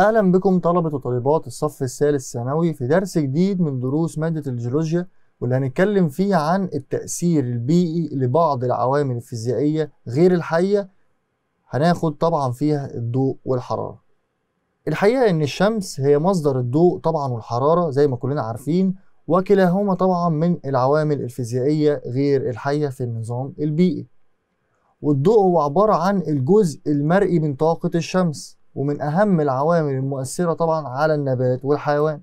أهلا بكم طلبة وطالبات الصف الثالث ثانوي في درس جديد من دروس مادة الجيولوجيا واللي هنتكلم فيه عن التأثير البيئي لبعض العوامل الفيزيائية غير الحية هناخد طبعا فيها الضوء والحرارة الحقيقة إن الشمس هي مصدر الضوء طبعا والحرارة زي ما كلنا عارفين وكلاهما طبعا من العوامل الفيزيائية غير الحية في النظام البيئي والضوء هو عبارة عن الجزء المرئي من طاقة الشمس ومن اهم العوامل المؤثره طبعا على النبات والحيوان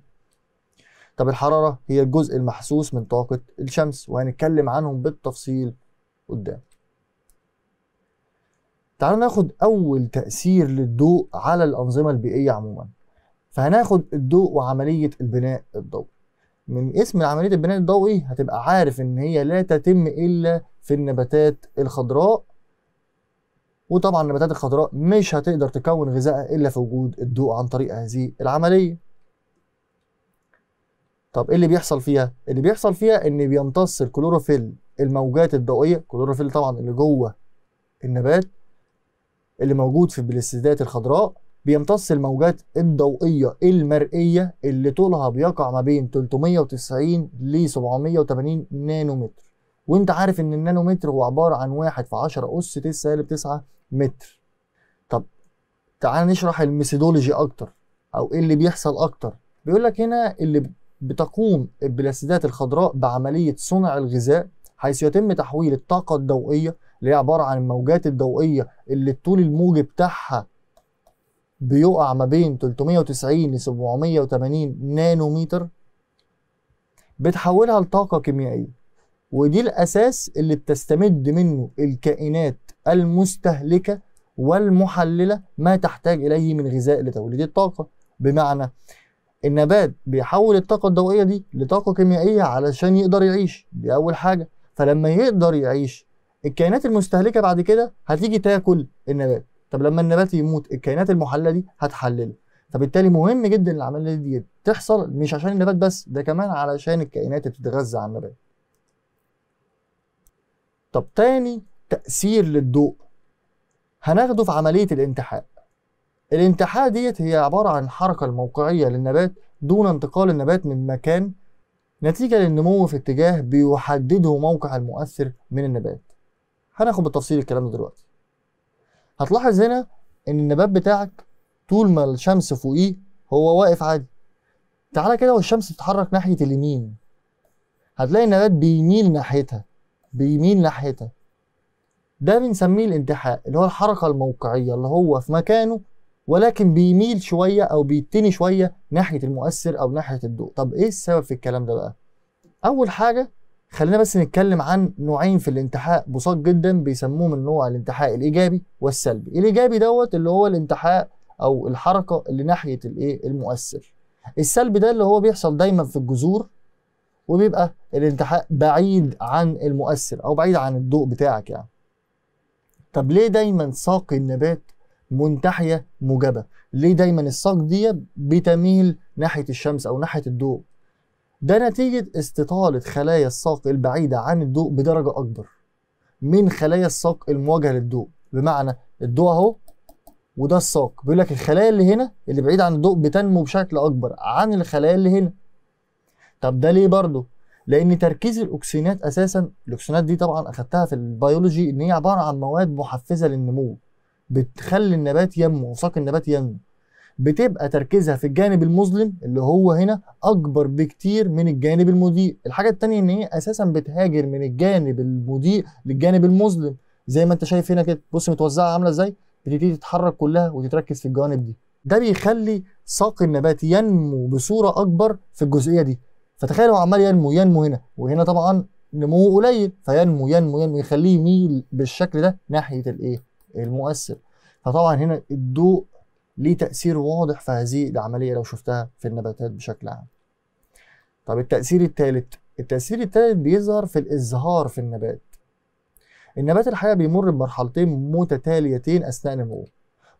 طب الحراره هي الجزء المحسوس من طاقه الشمس وهنتكلم عنهم بالتفصيل قدام تعالوا ناخد اول تاثير للضوء على الانظمه البيئيه عموما فهناخد الضوء وعمليه البناء الضوئي من اسم عمليه البناء الضوئي هتبقى عارف ان هي لا تتم الا في النباتات الخضراء وطبعا النباتات الخضراء مش هتقدر تكون غذائها الا في وجود الضوء عن طريق هذه العمليه طب ايه اللي بيحصل فيها اللي بيحصل فيها ان بيمتص الكلوروفيل الموجات الضوئيه الكلوروفيل طبعا اللي جوه النبات اللي موجود في البلاستيدات الخضراء بيمتص الموجات الضوئيه المرئيه اللي طولها بيقع ما بين 390 ل 780 نانومتر وانت عارف ان النانومتر هو عباره عن 1 في 10 اس 9 سالب 9 متر طب تعال نشرح الميثودولوجي اكتر او ايه اللي بيحصل اكتر بيقول لك هنا اللي بتقوم البلاستيدات الخضراء بعمليه صنع الغذاء حيث يتم تحويل الطاقه الضوئيه اللي هي عباره عن الموجات الضوئيه اللي الطول الموجي بتاعها بيقع ما بين 390 ل 780 نانومتر بتحولها لطاقه كيميائيه ودي الاساس اللي بتستمد منه الكائنات المستهلكة والمحللة ما تحتاج إليه من غذاء لتوليد الطاقة بمعنى النبات بيحول الطاقة الضوئية دي لطاقة كيميائية علشان يقدر يعيش دي أول حاجة فلما يقدر يعيش الكائنات المستهلكة بعد كده هتيجي تاكل النبات طب لما النبات يموت الكائنات المحللة دي هتحلله فبالتالي مهم جدا العملية دي تحصل مش عشان النبات بس ده كمان علشان الكائنات اللي بتتغذى على النبات طب تاني تأثير للضوء هناخده في عملية الانتحاء الانتحاء ديت هي عبارة عن الحركة الموقعية للنبات دون انتقال النبات من مكان نتيجة للنمو في اتجاه بيحدده موقع المؤثر من النبات هناخد بالتفصيل الكلام ده دلوقتي هتلاحظ هنا ان النبات بتاعك طول ما الشمس فوقيه هو واقف عادي تعالى كده والشمس تتحرك ناحية اليمين هتلاقي النبات بيميل ناحيتها بيميل ناحيتها ده بنسميه الانتحاء اللي هو الحركه الموقعيه اللي هو في مكانه ولكن بيميل شويه او بيتني شويه ناحيه المؤثر او ناحيه الضوء طب ايه السبب في الكلام ده بقى اول حاجه خلينا بس نتكلم عن نوعين في الانتحاء بساط جدا بيسموهم النوع الانتحاء الايجابي والسلبي الايجابي دوت اللي هو الانتحاء او الحركه اللي ناحيه الايه المؤثر السلبي ده اللي هو بيحصل دايما في الجذور وبيبقى الانتحاء بعيد عن المؤثر او بعيد عن الضوء بتاعك يعني طب ليه دايما ساق النبات منتحيه موجبه ليه دايما الساق دي بتميل ناحيه الشمس او ناحيه الضوء ده نتيجه استطاله خلايا الساق البعيده عن الضوء بدرجه اكبر من خلايا الساق المواجهه للضوء بمعنى الضوء اهو وده الساق بيقول لك الخلايا اللي هنا اللي بعيده عن الضوء بتنمو بشكل اكبر عن الخلايا اللي هنا طب ده ليه برضه لان تركيز الاكسينات اساسا الاكسينات دي طبعا اخذتها في البيولوجي ان هي عباره عن مواد محفزه للنمو بتخلي النبات ينمو وساق النبات ينمو بتبقى تركيزها في الجانب المظلم اللي هو هنا اكبر بكتير من الجانب المضيء الحاجه الثانيه ان هي اساسا بتهاجر من الجانب المضيء للجانب المظلم زي ما انت شايف هنا كده بص متوزعه عامله ازاي بتبتدي تتحرك كلها وتتركز في الجوانب دي ده بيخلي ساق النبات ينمو بصوره اكبر في الجزئيه دي فتخيل هو عمال ينمو ينمو هنا وهنا طبعا نموه قليل فينمو ينمو ينمو يخليه يميل بالشكل ده ناحيه الايه؟ المؤثر فطبعا هنا الضوء ليه تاثير واضح في هذه العمليه لو شفتها في النباتات بشكل عام. طب التاثير الثالث التاثير الثالث بيظهر في الازهار في النبات. النبات الحقيقه بيمر بمرحلتين متتاليتين اثناء نموه.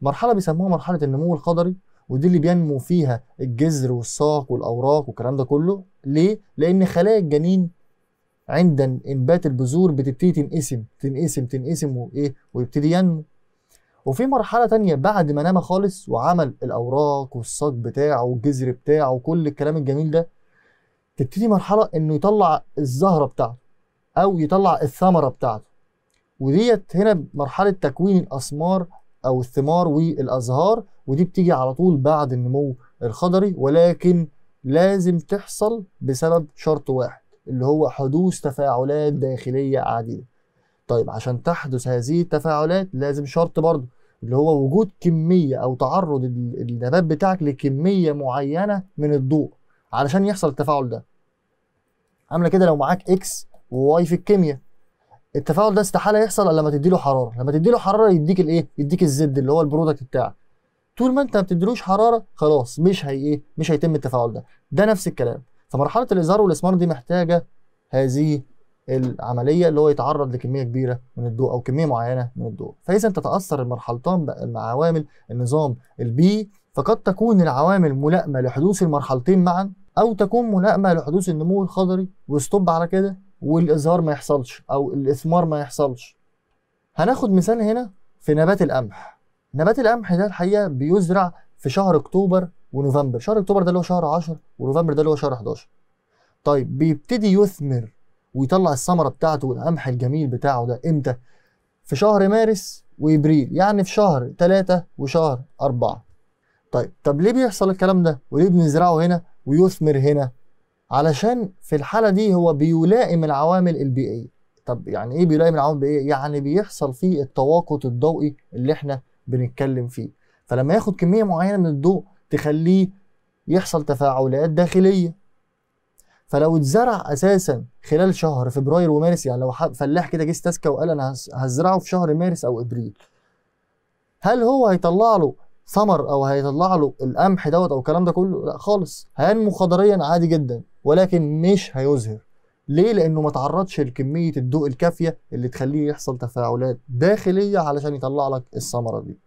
مرحله بيسموها مرحله النمو القدري ودي اللي بينمو فيها الجذر والساق والاوراق والكلام ده كله ليه لان خلايا الجنين عند انبات البذور بتبتدي تنقسم تنقسم تنقسم وايه ويبتدي ينمو وفي مرحلة تانية بعد ما نام خالص وعمل الأوراق والساق بتاعه والجذر بتاعه وكل الكلام الجميل ده تبتدي مرحلة إنه يطلع الزهرة بتاعته أو يطلع الثمرة بتاعته وديت هنا مرحلة تكوين الأثمار او الثمار والازهار ودي بتيجي على طول بعد النمو الخضري ولكن لازم تحصل بسبب شرط واحد اللي هو حدوث تفاعلات داخليه عديده طيب عشان تحدث هذه التفاعلات لازم شرط برضه اللي هو وجود كميه او تعرض النبات بتاعك لكميه معينه من الضوء علشان يحصل التفاعل ده عامله كده لو معاك اكس وواي في الكيمياء التفاعل ده استحاله يحصل الا لما تدي له حراره لما تدي له حراره يديك الايه يديك الزد اللي هو البرودكت بتاعك طول ما انت ما بتديلوش حراره خلاص مش هي ايه مش هيتم التفاعل ده ده نفس الكلام فمرحله الازهار والاسمار دي محتاجه هذه العمليه اللي هو يتعرض لكميه كبيره من الضوء او كميه معينه من الضوء فاذا تتاثر المرحلتان عوامل النظام البيئي فقد تكون العوامل ملائمه لحدوث المرحلتين معا او تكون ملائمه لحدوث النمو الخضري وستوب على كده والازهار ما يحصلش او الاثمار ما يحصلش هناخد مثال هنا في نبات القمح نبات القمح ده الحقيقه بيزرع في شهر اكتوبر ونوفمبر شهر اكتوبر ده اللي هو شهر 10 ونوفمبر ده اللي هو شهر 11 طيب بيبتدي يثمر ويطلع الثمره بتاعته والقمح الجميل بتاعه ده امتى في شهر مارس وابريل يعني في شهر 3 وشهر 4 طيب طب ليه بيحصل الكلام ده وليه بنزرعه هنا ويثمر هنا علشان في الحاله دي هو بيلائم العوامل البيئيه طب يعني ايه بيلائم العوامل البيئيه يعني بيحصل فيه التواقط الضوئي اللي احنا بنتكلم فيه فلما ياخد كميه معينه من الضوء تخليه يحصل تفاعلات داخليه فلو اتزرع اساسا خلال شهر فبراير ومارس يعني لو فلاح كده جه استسكى وقال انا هزرعه في شهر مارس او ابريل هل هو هيطلع له ثمر او هيطلع له القمح دوت او الكلام ده كله لا خالص هينمو خضريا عادي جدا ولكن مش هيزهر ليه؟ لأنه ما تعرضش لكمية الضوء الكافية اللي تخليه يحصل تفاعلات داخلية علشان يطلع لك الثمرة دي.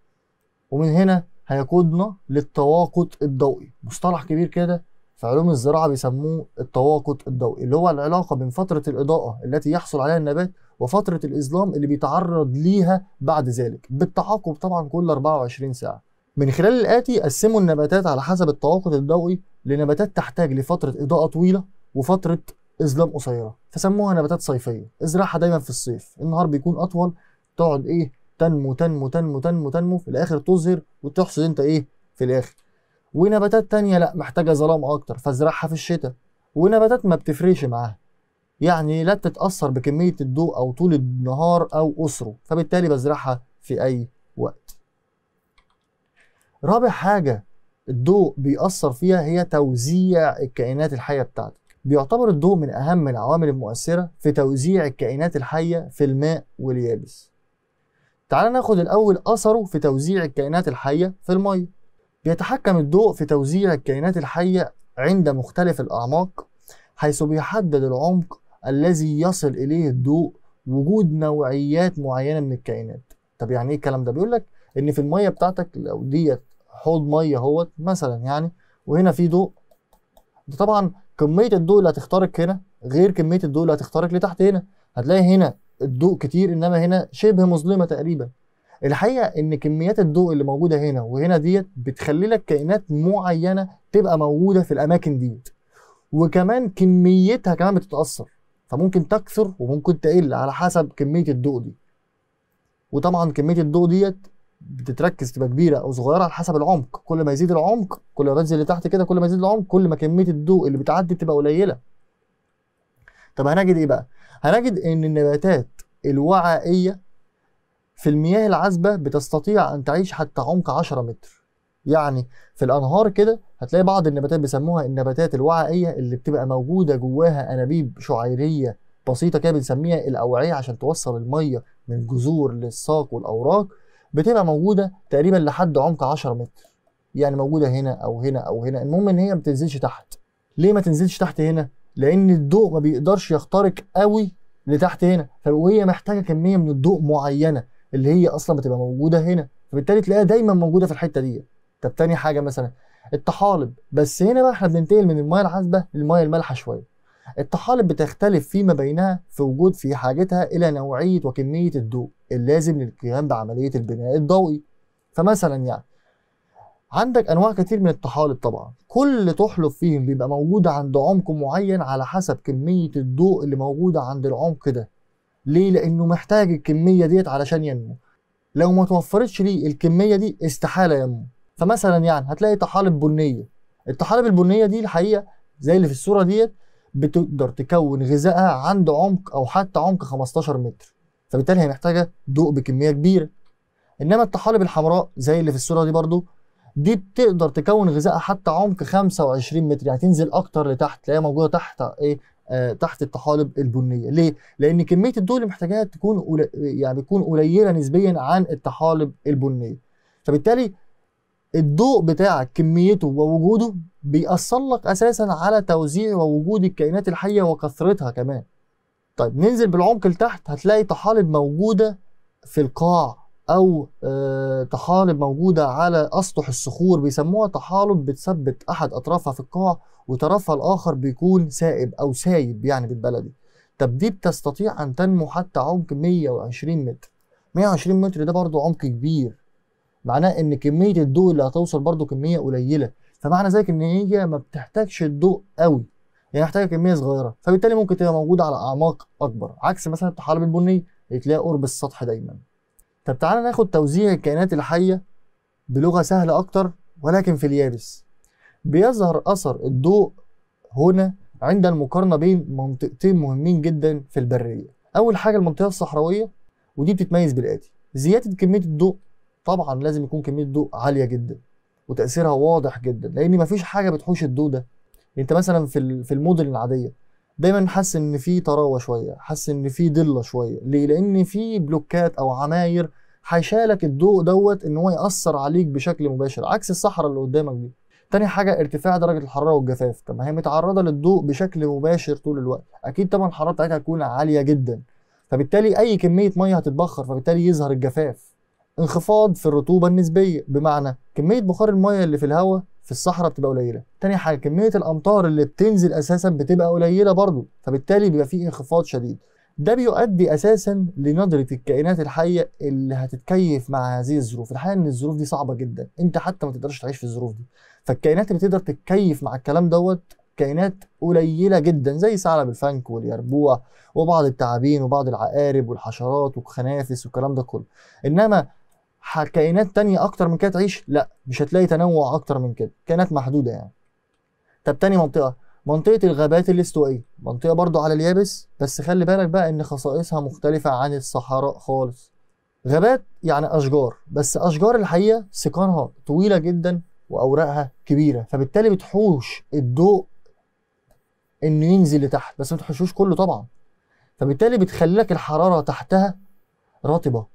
ومن هنا هيقودنا للتواقد الضوئي، مصطلح كبير كده في علوم الزراعة بيسموه التواقد الضوئي اللي هو العلاقة بين فترة الإضاءة التي يحصل عليها النبات وفترة الإظلام اللي بيتعرض ليها بعد ذلك، بالتعاقب طبعا كل 24 ساعة. من خلال الآتي قسموا النباتات على حسب التوقف الضوئي لنباتات تحتاج لفترة إضاءة طويلة وفترة إظلام قصيرة فسموها نباتات صيفية ازرعها دايما في الصيف النهار بيكون أطول تقعد إيه تنمو تنمو تنمو تنمو تنمو في الآخر تظهر وتحصد أنت إيه في الآخر ونباتات تانية لا محتاجة ظلام أكتر فازرعها في الشتاء ونباتات ما بتفرقش معاها يعني لا بتتأثر بكمية الضوء أو طول النهار أو أسره فبالتالي بزرعها في أي رابع حاجه الضوء بيأثر فيها هي توزيع الكائنات الحيه بتاعتك بيعتبر الضوء من اهم العوامل المؤثره في توزيع الكائنات الحيه في الماء واليابس تعال ناخد الاول اثره في توزيع الكائنات الحيه في الماء بيتحكم الضوء في توزيع الكائنات الحيه عند مختلف الاعماق حيث بيحدد العمق الذي يصل اليه الضوء وجود نوعيات معينه من الكائنات طب يعني ايه الكلام ده بيقول لك ان في الميه بتاعتك لو ديت حوض ميه اهوت مثلا يعني وهنا في ضوء ده طبعا كميه الضوء اللي هتخترق هنا غير كميه الضوء اللي هتخترق لتحت هنا هتلاقي هنا الضوء كتير انما هنا شبه مظلمه تقريبا الحقيقه ان كميات الضوء اللي موجوده هنا وهنا ديت بتخلي لك كائنات معينه تبقى موجوده في الاماكن ديت وكمان كميتها كمان بتتاثر فممكن تكثر وممكن تقل على حسب كميه الضوء دي وطبعا كميه الضوء ديت بتتركز تبقى كبيره او صغيره على حسب العمق كل ما يزيد العمق كل ما بنزل لتحت كده كل ما يزيد العمق كل ما كميه الضوء اللي بتعدي بتبقى قليله طب هنجد ايه بقى هنجد ان النباتات الوعائيه في المياه العذبه بتستطيع ان تعيش حتى عمق 10 متر يعني في الانهار كده هتلاقي بعض النباتات بيسموها النباتات الوعائيه اللي بتبقى موجوده جواها انابيب شعيريه بسيطه كده بنسميها الاوعيه عشان توصل الميه من الجذور للساق والاوراق بتبقى موجوده تقريبا لحد عمق 10 متر يعني موجوده هنا او هنا او هنا المهم ان هي ما بتنزلش تحت ليه ما تنزلش تحت هنا لان الضوء ما بيقدرش يخترق قوي لتحت هنا وهي محتاجه كميه من الضوء معينه اللي هي اصلا بتبقى موجوده هنا فبالتالي تلاقيها دايما موجوده في الحته دي طب تاني حاجه مثلا الطحالب بس هنا بقى احنا بننتقل من المايه العذبه للمايه المالحه شويه الطحالب بتختلف فيما بينها في وجود في حاجتها إلى نوعية وكمية الضوء اللازم للقيام بعملية البناء الضوئي فمثلا يعني عندك انواع كتير من الطحالب طبعا كل تحلب فيهم بيبقى موجود عند عمق معين على حسب كميه الضوء اللي موجوده عند العمق ده ليه لانه محتاج الكميه ديت علشان ينمو لو ما توفرتش ليه الكميه دي استحاله ينمو فمثلا يعني هتلاقي طحالب بنيه الطحالب البنيه دي الحقيقه زي اللي في الصوره ديت بتقدر تكون غذائها عند عمق او حتى عمق 15 متر فبالتالي هي محتاجه ضوء بكميه كبيره انما الطحالب الحمراء زي اللي في الصوره دي برضو دي بتقدر تكون غذائها حتى عمق 25 متر يعني تنزل اكتر لتحت تلاقيها موجوده تحت ايه آه تحت الطحالب البنيه ليه لان كميه الضوء اللي محتاجاها تكون يعني بتكون قليله نسبيا عن الطحالب البنيه فبالتالي الضوء بتاعك كميته ووجوده بيأثر لك أساسا على توزيع ووجود الكائنات الحية وكثرتها كمان طيب ننزل بالعمق لتحت هتلاقي طحالب موجودة في القاع أو طحالب آه، موجودة على أسطح الصخور بيسموها طحالب بتثبت أحد أطرافها في القاع وطرفها الآخر بيكون سائب أو سايب يعني بالبلدي طب دي بتستطيع أن تنمو حتى عمق 120 متر 120 متر ده برضو عمق كبير معناه ان كميه الضوء اللي هتوصل برضو كميه قليله فمعنى ذلك ان هي ما بتحتاجش الضوء قوي هي يعني محتاجه كميه صغيره فبالتالي ممكن تبقى موجوده على اعماق اكبر عكس مثلا الطحالب البنيه تلاقيها قرب السطح دايما طب تعالى ناخد توزيع الكائنات الحيه بلغه سهله اكتر ولكن في اليابس بيظهر اثر الضوء هنا عند المقارنه بين منطقتين مهمين جدا في البريه اول حاجه المنطقه الصحراويه ودي بتتميز بالاتي زياده كميه الضوء طبعا لازم يكون كميه الضوء عاليه جدا وتاثيرها واضح جدا لان مفيش حاجه بتحوش الضوء ده انت مثلا في في الموديل العاديه دايما حاسس ان في طراوه شويه حاسس ان في ضله شويه ليه لان في بلوكات او عماير هيشالك الضوء دوت ان هو ياثر عليك بشكل مباشر عكس الصحراء اللي قدامك دي تاني حاجة ارتفاع درجة الحرارة والجفاف، طب ما هي متعرضة للضوء بشكل مباشر طول الوقت، أكيد طبعا الحرارة بتاعتها هتكون عالية جدا، فبالتالي أي كمية مية هتتبخر فبالتالي يظهر الجفاف، انخفاض في الرطوبه النسبيه بمعنى كميه بخار الميه اللي في الهواء في الصحراء بتبقى قليله تاني حاجه كميه الامطار اللي بتنزل اساسا بتبقى قليله برضه فبالتالي بيبقى فيه انخفاض شديد ده بيؤدي اساسا لنظره الكائنات الحيه اللي هتتكيف مع هذه الظروف الحقيقه ان الظروف دي صعبه جدا انت حتى ما تقدرش تعيش في الظروف دي فالكائنات اللي بتقدر تتكيف مع الكلام دوت كائنات قليله جدا زي ثعلب الفنك واليربوع وبعض التعابين وبعض العقارب والحشرات والخنافس والكلام ده كله انما كائنات تانية أكتر من كده تعيش؟ لا مش هتلاقي تنوع أكتر من كده، كائنات محدودة يعني. طب تاني منطقة منطقة الغابات الاستوائية، منطقة برضو على اليابس بس خلي بالك بقى إن خصائصها مختلفة عن الصحراء خالص. غابات يعني أشجار، بس أشجار الحقيقة سكانها طويلة جدا وأوراقها كبيرة، فبالتالي بتحوش الضوء إنه ينزل لتحت، بس ما بتحوشوش كله طبعا. فبالتالي بتخلي لك الحرارة تحتها رطبة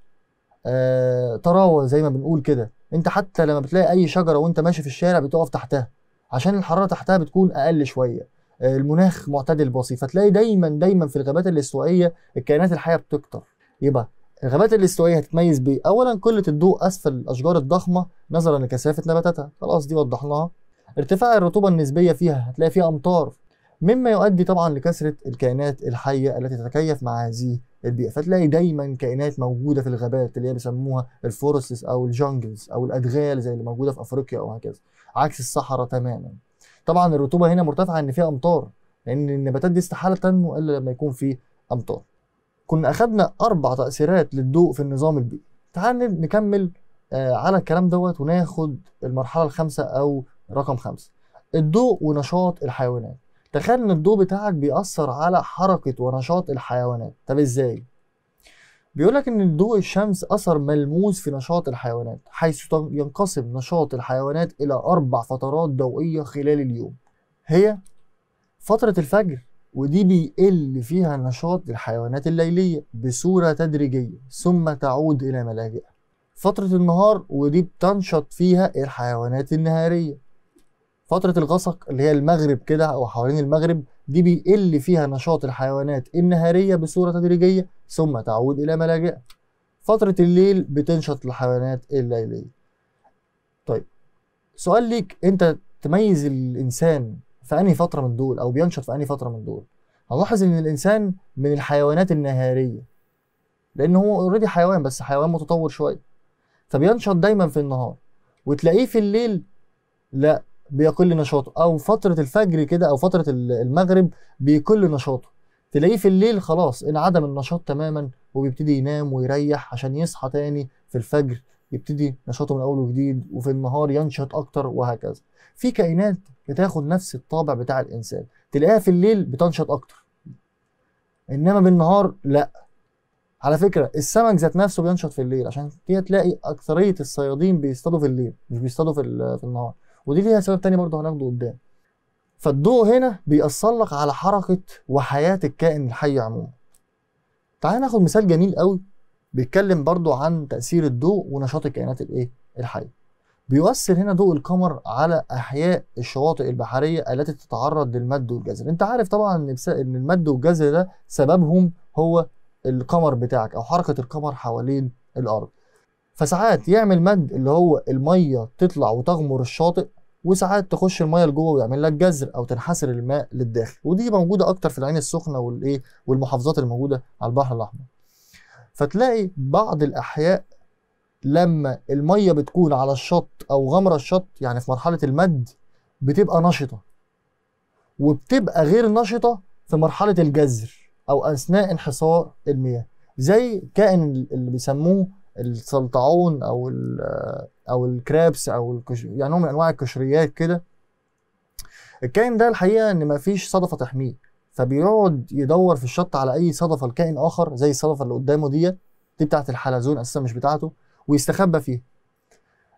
آه، طراوه زي ما بنقول كده انت حتى لما بتلاقي اي شجره وانت ماشي في الشارع بتقف تحتها عشان الحراره تحتها بتكون اقل شويه آه، المناخ معتدل بسيط فتلاقي دايما دايما في الغابات الاستوائيه الكائنات الحيه بتكتر يبقى الغابات الاستوائيه هتتميز بايه؟ اولا قله الضوء اسفل الاشجار الضخمه نظرا لكثافه نباتاتها خلاص دي وضحناها ارتفاع الرطوبه النسبيه فيها هتلاقي فيها امطار مما يؤدي طبعا لكثره الكائنات الحيه التي تتكيف مع هذه البيئه فتلاقي دايما كائنات موجوده في الغابات اللي هي بيسموها الفورستس او الجونجلز او الادغال زي اللي موجوده في افريقيا او هكذا عكس الصحراء تماما طبعا الرطوبه هنا مرتفعه ان فيها امطار لان النباتات دي استحاله تنمو الا لما يكون في امطار كنا اخذنا اربع تاثيرات للضوء في النظام البيئي تعال نكمل آه، على الكلام دوت وناخد المرحله الخامسه او رقم خمسه الضوء ونشاط الحيوانات تخيل ان الضوء بتاعك بيأثر على حركة ونشاط الحيوانات طب ازاي؟ بيقولك ان ضوء الشمس أثر ملموس في نشاط الحيوانات حيث ينقسم نشاط الحيوانات إلى أربع فترات ضوئية خلال اليوم هي فترة الفجر ودي بيقل فيها نشاط الحيوانات الليلية بصورة تدريجية ثم تعود إلى ملاجئها فترة النهار ودي بتنشط فيها الحيوانات النهارية فترة الغسق اللي هي المغرب كده أو حوالين المغرب دي بيقل فيها نشاط الحيوانات النهارية بصورة تدريجية ثم تعود إلى ملاجئها. فترة الليل بتنشط الحيوانات الليلية. طيب سؤال ليك أنت تميز الإنسان في أنهي فترة من دول أو بينشط في أنهي فترة من دول؟ هنلاحظ إن الإنسان من الحيوانات النهارية لأن هو أوريدي حيوان بس حيوان متطور شوية فبينشط دايما في النهار وتلاقيه في الليل لا بيقل نشاطه او فتره الفجر كده او فتره المغرب بيقل نشاطه تلاقيه في الليل خلاص انعدم النشاط تماما وبيبتدي ينام ويريح عشان يصحى تاني في الفجر يبتدي نشاطه من اول وجديد وفي النهار ينشط اكتر وهكذا في كائنات بتاخد نفس الطابع بتاع الانسان تلاقيها في الليل بتنشط اكتر انما بالنهار لا على فكره السمك ذات نفسه بينشط في الليل عشان كده تلاقي اكثريه الصيادين بيصطادوا في الليل مش بيصطادوا في, في النهار ودي ليها سبب تاني برضه هناخده قدام فالضوء هنا بيأثر لك على حركة وحياة الكائن الحي عموما تعال ناخد مثال جميل قوي بيتكلم برضو عن تأثير الضوء ونشاط الكائنات الايه الحية بيؤثر هنا ضوء القمر على أحياء الشواطئ البحرية التي تتعرض للمد والجزر انت عارف طبعا ان ان المد والجزر ده سببهم هو القمر بتاعك او حركة القمر حوالين الارض فساعات يعمل مد اللي هو المية تطلع وتغمر الشاطئ وساعات تخش الميه لجوه ويعمل لك جذر او تنحسر الماء للداخل ودي موجوده اكتر في العين السخنه والايه والمحافظات الموجوده على البحر الاحمر فتلاقي بعض الاحياء لما الميه بتكون على الشط او غمره الشط يعني في مرحله المد بتبقى نشطه وبتبقى غير نشطه في مرحله الجذر او اثناء انحصار المياه زي كائن اللي بيسموه السلطعون او او الكرابس او الكش... يعني نوع من انواع الكشريات كده الكائن ده الحقيقه ان مفيش صدفه تحميه فبيقعد يدور في الشط على اي صدفه لكائن اخر زي الصدفه اللي قدامه ديت دي بتاعه الحلزون اساسا مش بتاعته ويستخبى فيها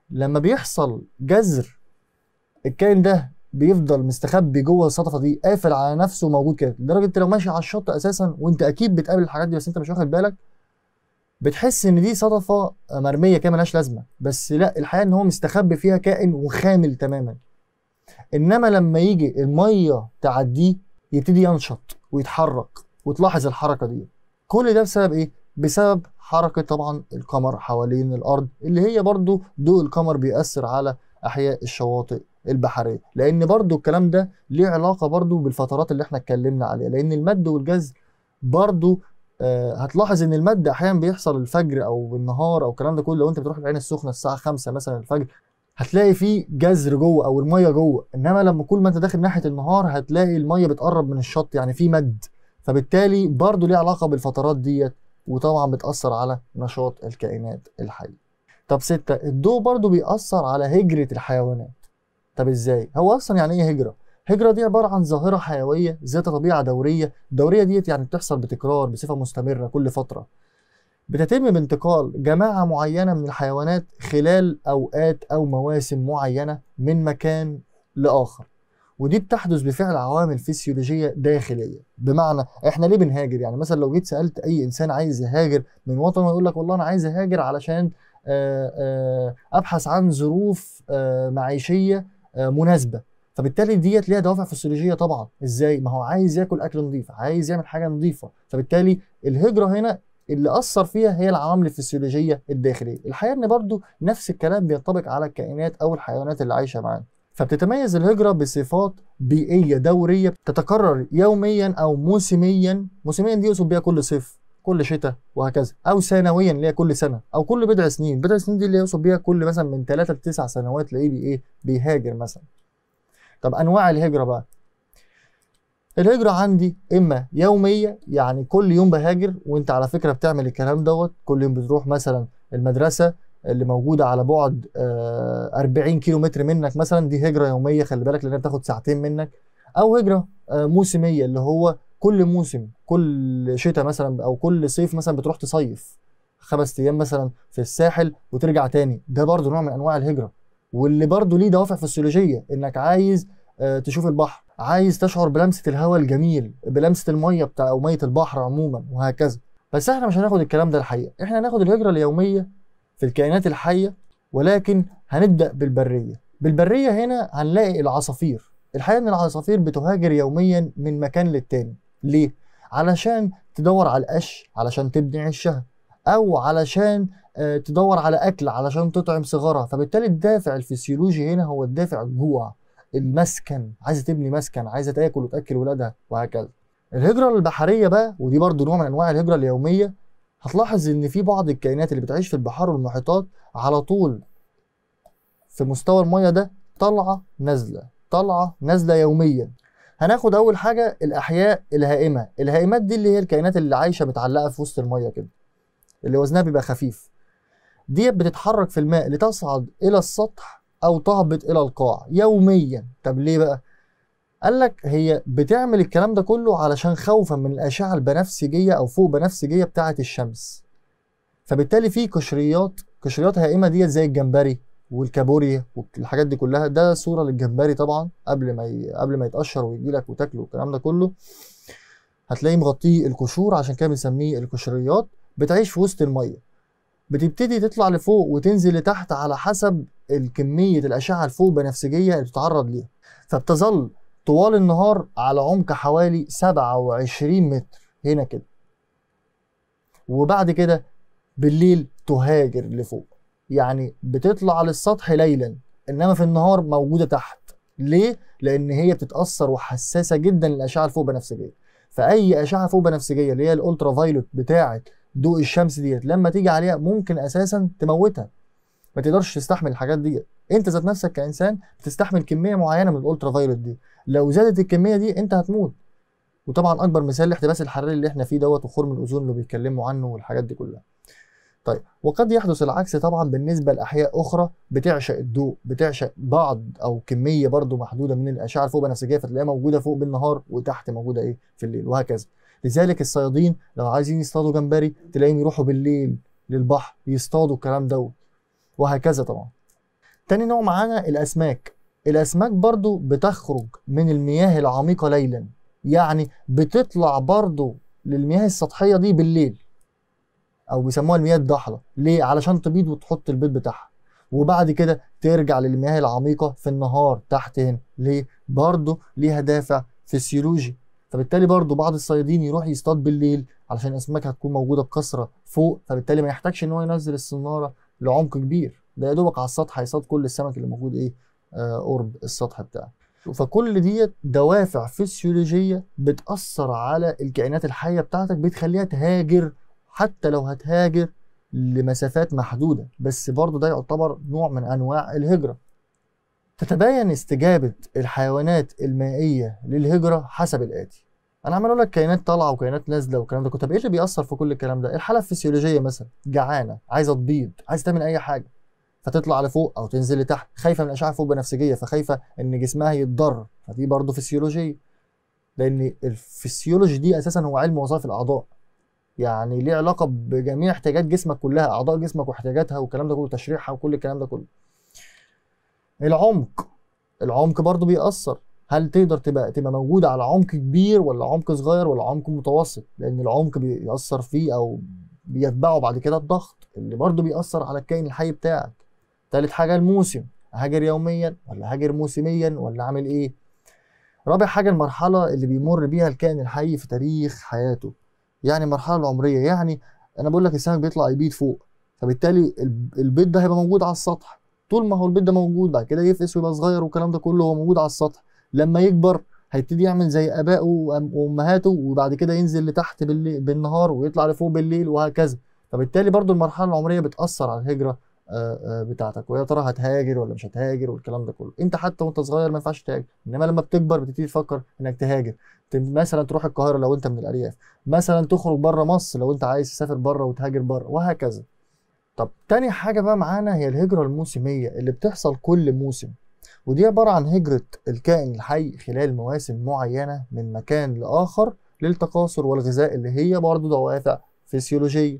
لما بيحصل جذر الكائن ده بيفضل مستخبي جوه الصدفه دي قافل على نفسه موجود كده لدرجه انت لو ماشي على الشط اساسا وانت اكيد بتقابل الحاجات دي بس انت مش واخد بالك بتحس ان دي صدفه مرميه كده ملهاش لازمه بس لا الحقيقه ان هو مستخبي فيها كائن وخامل تماما انما لما يجي الميه تعديه يبتدي ينشط ويتحرك وتلاحظ الحركه دي كل ده بسبب ايه بسبب حركه طبعا القمر حوالين الارض اللي هي برضو ضوء القمر بيأثر على احياء الشواطئ البحريه لان برضو الكلام ده ليه علاقه برضو بالفترات اللي احنا اتكلمنا عليها لان المد والجزر برضو آه، هتلاحظ ان المد احيانا بيحصل الفجر او بالنهار او الكلام ده كله لو انت بتروح العين السخنه الساعه 5 مثلا الفجر هتلاقي في جزر جوه او الميه جوه انما لما كل ما انت داخل ناحيه النهار هتلاقي الميه بتقرب من الشط يعني في مد فبالتالي برضه ليه علاقه بالفترات ديت وطبعا بتاثر على نشاط الكائنات الحيه طب ستة الضوء برضه بيأثر على هجرة الحيوانات طب ازاي هو اصلا يعني ايه هجرة الهجره دي عباره عن ظاهره حيويه ذات طبيعه دوريه الدوريه ديت يعني بتحصل بتكرار بصفه مستمره كل فتره بتتم بانتقال جماعة معينة من الحيوانات خلال أوقات أو مواسم معينة من مكان لآخر ودي بتحدث بفعل عوامل فسيولوجية داخلية بمعنى احنا ليه بنهاجر يعني مثلا لو جيت سألت أي إنسان عايز يهاجر من وطنه يقول لك والله أنا عايز أهاجر علشان آه، آه، أبحث عن ظروف آه، معيشية مناسبة فبالتالي ديت ليها دوافع فسيولوجيه طبعا ازاي ما هو عايز ياكل اكل نظيف عايز يعمل حاجه نظيفه فبالتالي الهجره هنا اللي اثر فيها هي العوامل الفسيولوجيه الداخليه الحقيقه ان برضو نفس الكلام بينطبق على الكائنات او الحيوانات اللي عايشه معانا فبتتميز الهجرة بصفات بيئية دورية تتكرر يوميا أو موسميا موسميا دي يقصد بيها كل صيف كل شتاء وهكذا او سنويا اللي هي كل سنه او كل بضع سنين بضع سنين دي اللي يقصد بيها كل مثلا من 3 ل 9 سنوات تلاقيه ايه بيهاجر مثلا طب انواع الهجره بقى الهجرة عندي إما يومية يعني كل يوم بهاجر وأنت على فكرة بتعمل الكلام دوت كل يوم بتروح مثلا المدرسة اللي موجودة على بعد 40 آه، كيلو متر منك مثلا دي هجرة يومية خلي بالك لأنها بتاخد ساعتين منك أو هجرة آه، موسمية اللي هو كل موسم كل شتاء مثلا أو كل صيف مثلا بتروح تصيف خمس أيام مثلا في الساحل وترجع تاني ده برضه نوع من أنواع الهجرة واللي برضه ليه دوافع فسيولوجيه انك عايز آه، تشوف البحر عايز تشعر بلمسه الهواء الجميل بلمسه الميه بتاع او ميه البحر عموما وهكذا بس احنا مش هناخد الكلام ده الحقيقه احنا هناخد الهجره اليوميه في الكائنات الحيه ولكن هنبدا بالبريه بالبريه هنا هنلاقي العصافير الحقيقه ان العصافير بتهاجر يوميا من مكان للتاني ليه علشان تدور على القش علشان تبني عشها او علشان آه، تدور على اكل علشان تطعم صغارها فبالتالي الدافع الفسيولوجي هنا هو الدافع الجوع المسكن عايزه تبني مسكن عايزه تاكل وتاكل ولادها وهكذا الهجره البحريه بقى ودي برضو نوع من انواع الهجره اليوميه هتلاحظ ان في بعض الكائنات اللي بتعيش في البحار والمحيطات على طول في مستوى الميه ده طالعه نازله طالعه نازله يوميا هناخد اول حاجه الاحياء الهائمه الهائمات دي اللي هي الكائنات اللي عايشه متعلقه في وسط الميه كده اللي وزنها بيبقى خفيف ديت بتتحرك في الماء لتصعد الى السطح او تهبط الى القاع يوميا طب ليه بقى قال لك هي بتعمل الكلام ده كله علشان خوفا من الاشعه البنفسجيه او فوق بنفسجيه بتاعه الشمس فبالتالي في قشريات قشريات هائمه ديت زي الجمبري والكابوريا والحاجات دي كلها ده صوره للجمبري طبعا قبل ما ي... قبل ما يتقشر ويجي لك وتاكله والكلام ده كله هتلاقيه مغطيه القشور عشان كده بنسميه القشريات بتعيش في وسط الميه بتبتدي تطلع لفوق وتنزل لتحت على حسب الكمية الأشعة الفوق بنفسجية اللي بتتعرض ليها فبتظل طوال النهار على عمق حوالي 27 متر هنا كده وبعد كده بالليل تهاجر لفوق يعني بتطلع للسطح ليلا إنما في النهار موجودة تحت ليه؟ لأن هي بتتأثر وحساسة جدا للأشعة الفوق بنفسجية فأي أشعة فوق بنفسجية اللي هي الألترا فايلوت بتاعت ضوء الشمس ديت لما تيجي عليها ممكن اساسا تموتها ما تقدرش تستحمل الحاجات ديت انت ذات نفسك كانسان بتستحمل كميه معينه من الالترا فايولت دي لو زادت الكميه دي انت هتموت وطبعا اكبر مثال الاحتباس الحراري اللي احنا فيه دوت وخرم الاوزون اللي بيتكلموا عنه والحاجات دي كلها طيب وقد يحدث العكس طبعا بالنسبه لاحياء اخرى بتعشق الضوء بتعشق بعض او كميه برضو محدوده من الاشعه الفوق بنفسجيه فتلاقيها موجوده فوق بالنهار وتحت موجوده ايه في الليل وهكذا لذلك الصيادين لو عايزين يصطادوا جمبري تلاقيهم يروحوا بالليل للبحر يصطادوا الكلام دوت وهكذا طبعا تاني نوع معانا الاسماك الاسماك برضو بتخرج من المياه العميقه ليلا يعني بتطلع برضو للمياه السطحيه دي بالليل او بيسموها المياه الضحله ليه علشان تبيض وتحط البيض بتاعها وبعد كده ترجع للمياه العميقه في النهار تحت هنا ليه برضو ليها دافع فسيولوجي فبالتالي برضو بعض الصيادين يروح يصطاد بالليل علشان الاسماك هتكون موجوده بكثره فوق فبالتالي ما يحتاجش ان هو ينزل الصناره لعمق كبير ده يا دوبك على السطح هيصطاد كل السمك اللي موجود ايه آه قرب السطح بتاعه فكل ديت دوافع فسيولوجيه بتاثر على الكائنات الحيه بتاعتك بتخليها تهاجر حتى لو هتهاجر لمسافات محدوده بس برضه ده يعتبر نوع من انواع الهجره تتباين استجابة الحيوانات المائية للهجرة حسب الآتي أنا عمال أقول لك كائنات طالعة وكائنات نازلة والكلام ده طب إيه اللي بيأثر في كل الكلام ده؟ الحالة الفسيولوجية مثلا جعانة عايزة تبيض عايزة تعمل أي حاجة فتطلع لفوق أو تنزل لتحت خايفة من أشعة فوق بنفسجية فخايفة إن جسمها يتضرر فدي برضه فسيولوجية لأن الفسيولوجي دي أساسا هو علم وظائف الأعضاء يعني ليه علاقة بجميع احتياجات جسمك كلها أعضاء جسمك واحتياجاتها والكلام ده كله تشريحها وكل الكلام ده كله العمق العمق برضو بيأثر هل تقدر تبقى تبقى موجود على عمق كبير ولا عمق صغير ولا عمق متوسط لان العمق بيأثر فيه او بيتبعه بعد كده الضغط اللي برضه بيأثر على الكائن الحي بتاعك تالت حاجة الموسم هاجر يوميا ولا هاجر موسميا ولا عامل ايه رابع حاجة المرحلة اللي بيمر بيها الكائن الحي في تاريخ حياته يعني المرحلة العمرية يعني انا بقول لك السمك بيطلع يبيض فوق فبالتالي البيض ده هيبقى موجود على السطح طول ما هو البيت ده موجود بعد كده يفقس ويبقى صغير والكلام ده كله هو موجود على السطح لما يكبر هيبتدي يعمل زي ابائه وامهاته وبعد كده ينزل لتحت بالنهار ويطلع لفوق بالليل وهكذا فبالتالي برضو المرحله العمريه بتاثر على الهجره آه، آه، بتاعتك ويا ترى هتهاجر ولا مش هتهاجر والكلام ده كله انت حتى وانت صغير ما ينفعش تهاجر انما لما بتكبر بتبتدي تفكر انك تهاجر مثلا تروح القاهره لو انت من الارياف مثلا تخرج بره مصر لو انت عايز تسافر بره وتهاجر بره وهكذا طب تاني حاجه بقى معانا هي الهجره الموسميه اللي بتحصل كل موسم ودي عباره عن هجره الكائن الحي خلال مواسم معينه من مكان لاخر للتكاثر والغذاء اللي هي برضه دوافع فسيولوجيه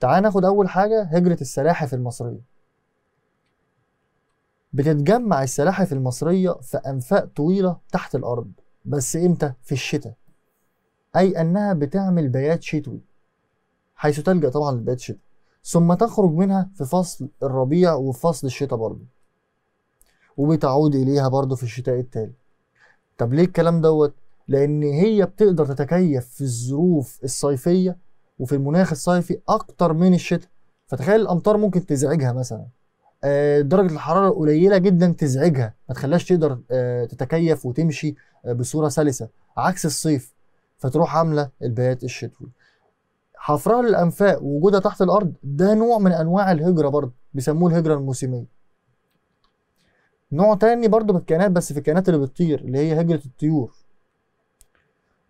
تعال ناخد اول حاجه هجره السلاحف المصريه بتتجمع السلاحف المصرية في أنفاق طويلة تحت الأرض بس إمتى؟ في الشتاء أي أنها بتعمل بيات شتوي حيث تلجأ طبعا للبيات الشتوي ثم تخرج منها في فصل الربيع وفي فصل الشتاء برضه وبتعود إليها برضه في الشتاء التالي طب ليه الكلام دوت لأن هي بتقدر تتكيف في الظروف الصيفية وفي المناخ الصيفي أكتر من الشتاء فتخيل الأمطار ممكن تزعجها مثلا آه، درجة الحرارة قليلة جدا تزعجها ما تخليهاش تقدر آه، تتكيف وتمشي آه، بصورة سلسة عكس الصيف فتروح عاملة البيات الشتوي حفرها للانفاق ووجودها تحت الارض ده نوع من انواع الهجره برضه بيسموه الهجره الموسميه نوع تاني برضه من الكائنات بس في الكائنات اللي بتطير اللي هي هجره الطيور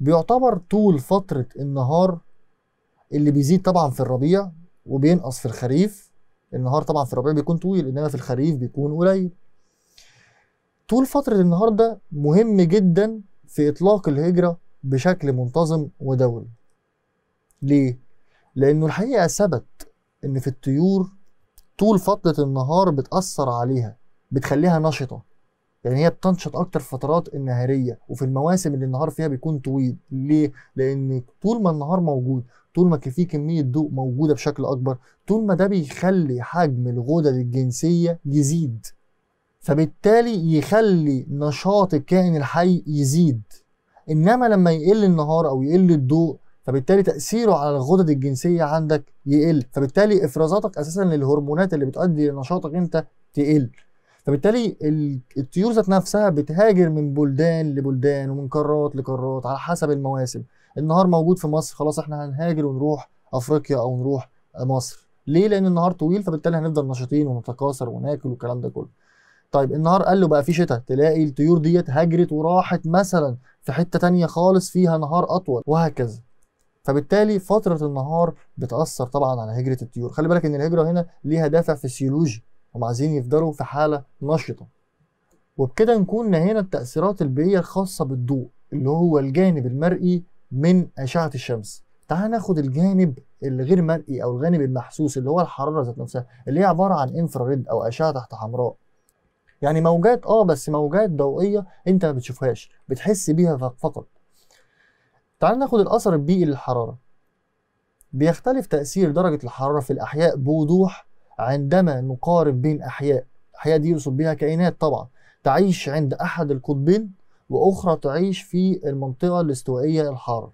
بيعتبر طول فتره النهار اللي بيزيد طبعا في الربيع وبينقص في الخريف النهار طبعا في الربيع بيكون طويل انما في الخريف بيكون قليل طول فتره النهار ده مهم جدا في اطلاق الهجره بشكل منتظم ودوري ليه لانه الحقيقه ثبت ان في الطيور طول فتره النهار بتاثر عليها بتخليها نشطه يعني هي بتنشط اكتر في الفترات النهاريه وفي المواسم اللي النهار فيها بيكون طويل ليه لان طول ما النهار موجود طول ما في كميه ضوء موجوده بشكل اكبر طول ما ده بيخلي حجم الغدد الجنسيه يزيد فبالتالي يخلي نشاط الكائن الحي يزيد انما لما يقل النهار او يقل الضوء فبالتالي تاثيره على الغدد الجنسيه عندك يقل فبالتالي افرازاتك اساسا للهرمونات اللي بتؤدي لنشاطك انت تقل فبالتالي الطيور ذات نفسها بتهاجر من بلدان لبلدان ومن قارات لقارات على حسب المواسم النهار موجود في مصر خلاص احنا هنهاجر ونروح افريقيا او نروح مصر ليه لان النهار طويل فبالتالي هنفضل نشيطين ونتكاثر وناكل والكلام ده كله طيب النهار قال له بقى في شتاء تلاقي الطيور ديت هاجرت وراحت مثلا في حته تانية خالص فيها نهار اطول وهكذا فبالتالي فتره النهار بتاثر طبعا على هجره الطيور خلي بالك ان الهجره هنا ليها دافع فسيولوجي هم عايزين يفضلوا في حاله نشطه وبكده نكون نهينا التاثيرات البيئيه الخاصه بالضوء اللي هو الجانب المرئي من اشعه الشمس تعال ناخد الجانب الغير مرئي او الجانب المحسوس اللي هو الحراره ذات نفسها اللي هي عباره عن انفراريد او اشعه تحت حمراء يعني موجات اه بس موجات ضوئيه انت ما بتشوفهاش بتحس بيها فقط تعال ناخد الأثر البيئي للحرارة بيختلف تأثير درجة الحرارة في الأحياء بوضوح عندما نقارن بين أحياء الأحياء دي يقصد بها كائنات طبعا تعيش عند أحد القطبين وأخرى تعيش في المنطقة الاستوائية الحارة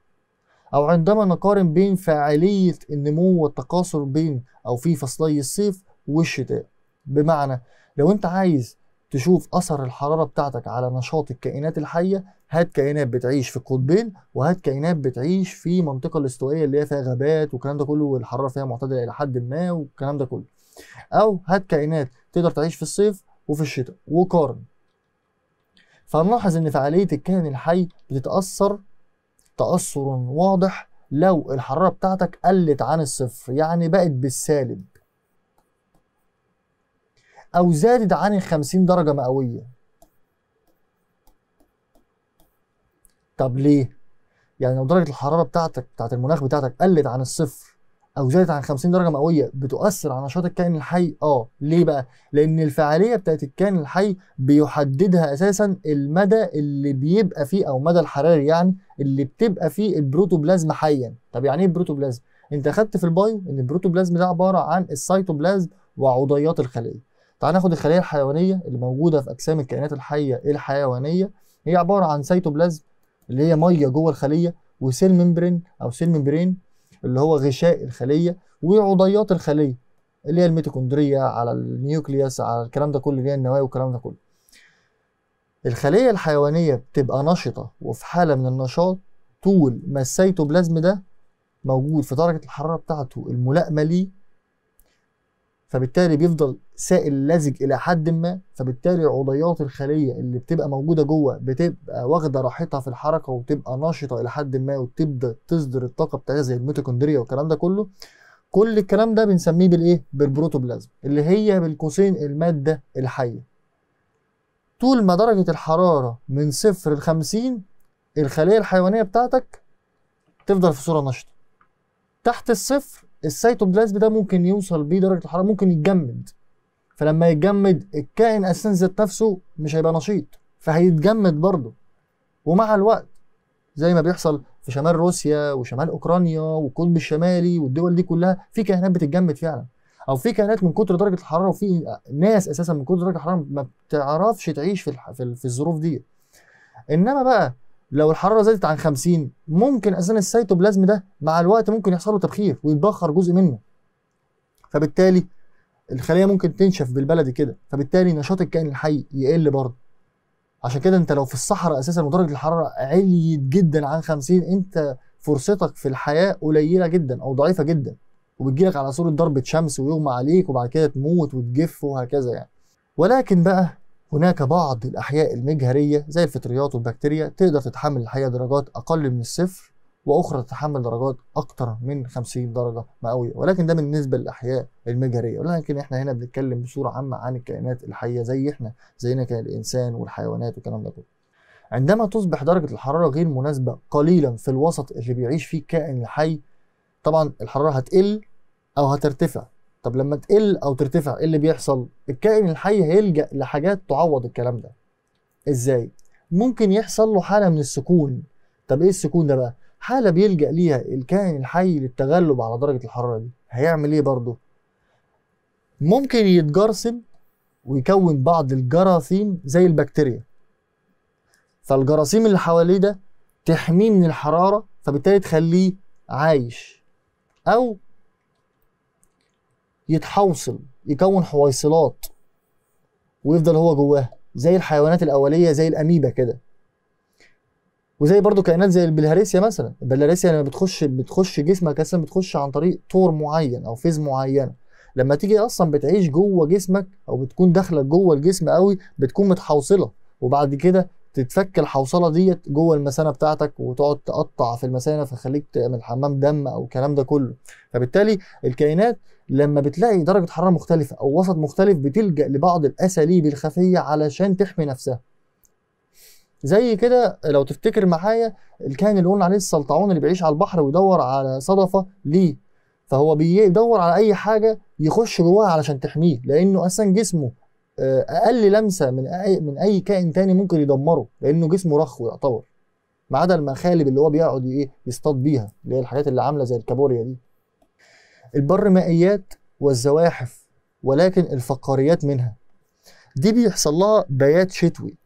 أو عندما نقارن بين فاعلية النمو والتكاثر بين أو في فصلي الصيف والشتاء بمعنى لو أنت عايز تشوف أثر الحرارة بتاعتك على نشاط الكائنات الحية هات كائنات بتعيش في القطبين وهات كائنات بتعيش في المنطقه الاستوائيه اللي هي فيها غابات والكلام ده كله والحراره فيها معتدله الى حد ما والكلام ده كله او هات كائنات تقدر تعيش في الصيف وفي الشتاء وقارن فنلاحظ ان فعاليه الكائن الحي بتتاثر تاثر واضح لو الحراره بتاعتك قلت عن الصفر يعني بقت بالسالب او زادت عن ال 50 درجه مئويه طب ليه؟ يعني لو درجه الحراره بتاعتك بتاعت المناخ بتاعتك قلت عن الصفر او زادت عن 50 درجه مئويه بتؤثر على نشاط الكائن الحي اه ليه بقى لان الفعاليه بتاعت الكائن الحي بيحددها اساسا المدى اللي بيبقى فيه او مدى الحراري يعني اللي بتبقى فيه البروتوبلازم حيا طب يعني ايه البروتوبلازم انت خدت في البايو ان البروتوبلازم ده عباره عن السيتوبلازم وعضيات الخليه تعال ناخد الخليه الحيوانيه اللي موجوده في اجسام الكائنات الحيه الحيوانيه هي عباره عن سيتوبلازم اللي هي ميه جوه الخليه وسيل ممبرين او سيل ممبرين اللي هو غشاء الخليه وعضيات الخليه اللي هي الميتوكوندريا على النيوكليوس على الكلام ده كله اللي هي النوايا والكلام ده كله الخليه الحيوانيه بتبقى نشطه وفي حاله من النشاط طول ما السيتوبلازم ده موجود في درجه الحراره بتاعته الملائمه ليه فبالتالي بيفضل سائل لزج الى حد ما فبالتالي عضيات الخليه اللي بتبقى موجوده جوه بتبقى واخده راحتها في الحركه وبتبقى نشطه الى حد ما وبتبدا تصدر الطاقه بتاعتها زي الميتوكوندريا والكلام ده كله كل الكلام ده بنسميه بالايه بالبروتوبلازم اللي هي بالقوسين الماده الحيه طول ما درجه الحراره من صفر ل 50 الخليه الحيوانيه بتاعتك تفضل في صوره نشطه تحت الصفر السيتوبلازم ده ممكن يوصل بيه درجه الحراره ممكن يتجمد فلما يتجمد الكائن اساسا ذات نفسه مش هيبقى نشيط فهيتجمد برضه ومع الوقت زي ما بيحصل في شمال روسيا وشمال اوكرانيا والقطب الشمالي والدول دي كلها في كائنات بتتجمد فعلا او في كائنات من كتر درجه الحراره وفي ناس اساسا من كتر درجه الحراره ما بتعرفش تعيش في في, في الظروف دي انما بقى لو الحراره زادت عن 50 ممكن اساسا السيتوبلازم ده مع الوقت ممكن يحصل له تبخير ويتبخر جزء منه فبالتالي الخليه ممكن تنشف بالبلدي كده فبالتالي نشاط الكائن الحي يقل برضه عشان كده انت لو في الصحراء اساسا ودرجه الحراره عليت جدا عن 50 انت فرصتك في الحياه قليله جدا او ضعيفه جدا وبتجيلك على صوره ضربه شمس ويغمى عليك وبعد كده تموت وتجف وهكذا يعني ولكن بقى هناك بعض الاحياء المجهريه زي الفطريات والبكتيريا تقدر تتحمل الحياه درجات اقل من الصفر واخرى تتحمل درجات اكتر من 50 درجه مئويه ولكن ده بالنسبه للاحياء المجهريه ولكن احنا هنا بنتكلم بصوره عامه عن الكائنات الحيه زي احنا زينا كان الانسان والحيوانات والكلام ده كله عندما تصبح درجه الحراره غير مناسبه قليلا في الوسط اللي بيعيش فيه الكائن الحي طبعا الحراره هتقل او هترتفع طب لما تقل او ترتفع ايه اللي بيحصل الكائن الحي هيلجا لحاجات تعوض الكلام ده ازاي ممكن يحصل له حاله من السكون طب ايه السكون ده بقى حالة بيلجأ ليها الكائن الحي للتغلب على درجة الحرارة دي هيعمل إيه برضه؟ ممكن يتجرثم ويكون بعض الجراثيم زي البكتيريا فالجراثيم اللي حواليه ده تحميه من الحرارة فبالتالي تخليه عايش أو يتحوصل يكون حويصلات ويفضل هو جواها زي الحيوانات الأولية زي الأميبا كده وزي برضو كائنات زي البلهارسيا مثلا البلهارسيا لما بتخش بتخش جسمك اصلا بتخش عن طريق طور معين او فيز معينه لما تيجي اصلا بتعيش جوه جسمك او بتكون داخله جوه الجسم قوي بتكون متحوصله وبعد كده تتفك الحوصله ديت جوه المثانه بتاعتك وتقعد تقطع في المثانه فخليك تعمل حمام دم او الكلام ده كله فبالتالي الكائنات لما بتلاقي درجه حراره مختلفه او وسط مختلف بتلجا لبعض الاساليب الخفيه علشان تحمي نفسها زي كده لو تفتكر معايا الكائن اللي قلنا عليه السلطعون اللي بيعيش على البحر ويدور على صدفه ليه فهو بيدور على اي حاجه يخش جواها علشان تحميه لانه اصلا جسمه آه، اقل لمسه من اي من اي كائن تاني ممكن يدمره لانه جسمه رخو يعتبر ما عدا المخالب اللي هو بيقعد ايه يصطاد بيها اللي هي الحاجات اللي عامله زي الكابوريا دي البرمائيات والزواحف ولكن الفقاريات منها دي بيحصل لها بيات شتوي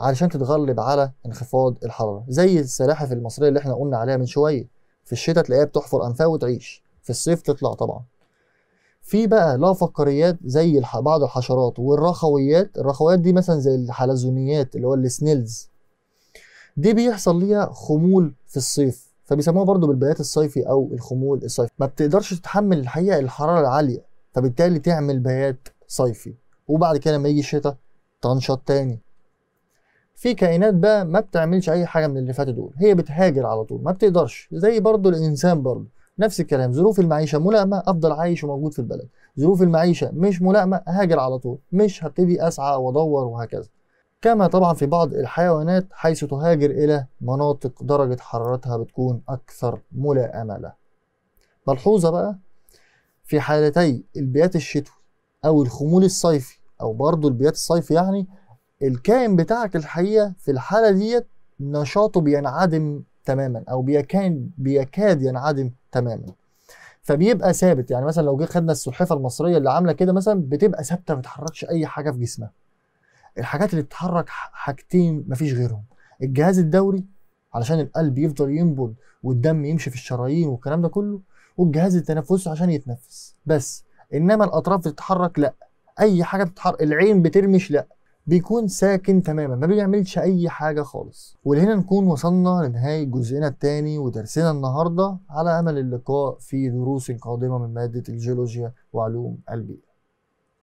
علشان تتغلب على انخفاض الحراره زي السلاحف المصريه اللي احنا قلنا عليها من شويه في الشتاء تلاقيها بتحفر انفها وتعيش في الصيف تطلع طبعا في بقى لا فقاريات زي بعض الحشرات والرخويات الرخويات دي مثلا زي الحلزونيات اللي هو السنيلز دي بيحصل ليها خمول في الصيف فبيسموها برضو بالبيات الصيفي او الخمول الصيفي ما بتقدرش تتحمل الحقيقه الحراره العاليه فبالتالي تعمل بيات صيفي وبعد كده لما يجي الشتاء تنشط تاني في كائنات بقى ما بتعملش اي حاجه من اللي فاتوا دول هي بتهاجر على طول ما بتقدرش زي برضه الانسان برضه نفس الكلام ظروف المعيشه ملائمه افضل عايش وموجود في البلد ظروف المعيشه مش ملائمه هاجر على طول مش هبتدي اسعى وادور وهكذا كما طبعا في بعض الحيوانات حيث تهاجر الى مناطق درجه حرارتها بتكون اكثر ملائمه لها ملحوظه بقى في حالتي البيات الشتوي او الخمول الصيفي او برضه البيات الصيفي يعني الكائن بتاعك الحقيقه في الحاله ديت نشاطه بينعدم تماما او بيكان بيكاد ينعدم تماما فبيبقى ثابت يعني مثلا لو جه خدنا السلحفه المصريه اللي عامله كده مثلا بتبقى ثابته ما بتحركش اي حاجه في جسمها الحاجات اللي بتتحرك حاجتين مفيش غيرهم الجهاز الدوري علشان القلب يفضل ينبض والدم يمشي في الشرايين والكلام ده كله والجهاز التنفسي عشان يتنفس بس انما الاطراف بتتحرك لا اي حاجه بتتحرك العين بترمش لا بيكون ساكن تماما ما بيعملش اي حاجه خالص ولهنا نكون وصلنا لنهايه جزئنا الثاني ودرسنا النهارده على امل اللقاء في دروس قادمه من ماده الجيولوجيا وعلوم البيئه